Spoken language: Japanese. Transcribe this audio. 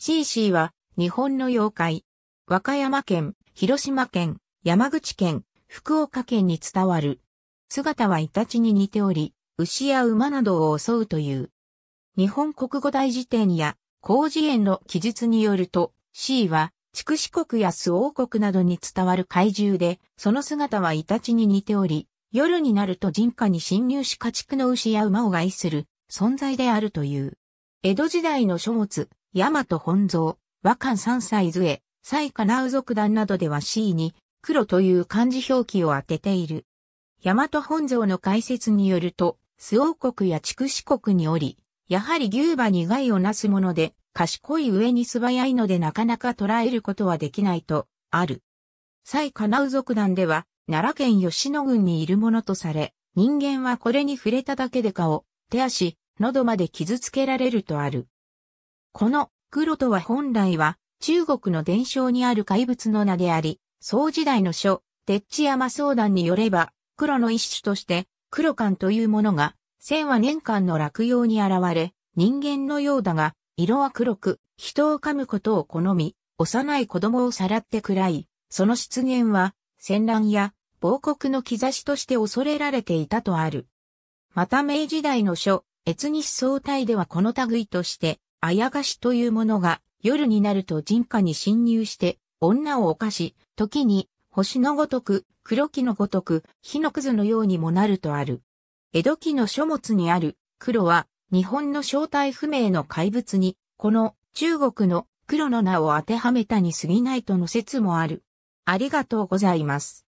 シーシーは日本の妖怪。和歌山県、広島県、山口県、福岡県に伝わる。姿はイタチに似ており、牛や馬などを襲うという。日本国語大辞典や広辞苑の記述によると、C は、筑四国や周王国などに伝わる怪獣で、その姿はイタチに似ており、夜になると人家に侵入し家畜の牛や馬を害する存在であるという。江戸時代の書物、大和本蔵、和漢三歳図へ、西下直族団などでは C に、黒という漢字表記を当てている。大和本蔵の解説によると、周王国や筑紫国におり、やはり牛馬に害をなすもので、賢い上に素早いのでなかなか捉えることはできないと、ある。西下直族団では、奈良県吉野郡にいるものとされ、人間はこれに触れただけで顔、手足、喉まで傷つけられるとある。この黒とは本来は中国の伝承にある怪物の名であり、宋時代の書、鉄っち山相談によれば、黒の一種として、黒感というものが、千は年間の落葉に現れ、人間のようだが、色は黒く、人を噛むことを好み、幼い子供をさらって喰らい、その出現は、戦乱や、亡国の兆しとして恐れられていたとある。また明時代の書、越日相対ではこの類として、あやがしというものが夜になると人家に侵入して女を犯し、時に星のごとく、黒木のごとく、火のくずのようにもなるとある。江戸期の書物にある黒は日本の正体不明の怪物に、この中国の黒の名を当てはめたに過ぎないとの説もある。ありがとうございます。